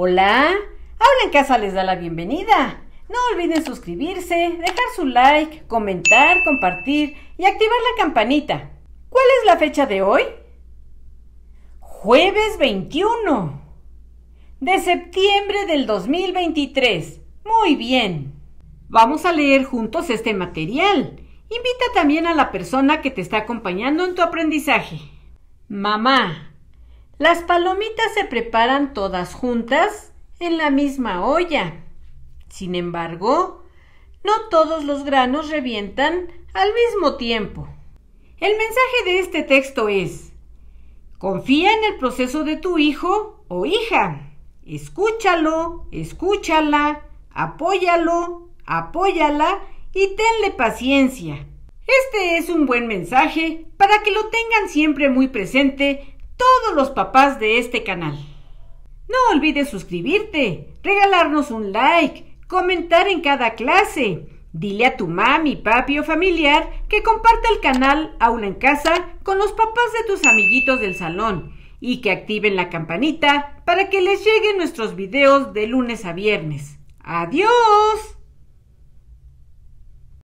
Hola, hablen en Casa les da la bienvenida. No olviden suscribirse, dejar su like, comentar, compartir y activar la campanita. ¿Cuál es la fecha de hoy? Jueves 21 de septiembre del 2023. Muy bien. Vamos a leer juntos este material. Invita también a la persona que te está acompañando en tu aprendizaje. Mamá. Las palomitas se preparan todas juntas en la misma olla. Sin embargo, no todos los granos revientan al mismo tiempo. El mensaje de este texto es, confía en el proceso de tu hijo o hija. Escúchalo, escúchala, apóyalo, apóyala y tenle paciencia. Este es un buen mensaje para que lo tengan siempre muy presente todos los papás de este canal. No olvides suscribirte, regalarnos un like, comentar en cada clase. Dile a tu mami, papi o familiar que comparta el canal aún en Casa con los papás de tus amiguitos del salón y que activen la campanita para que les lleguen nuestros videos de lunes a viernes. ¡Adiós!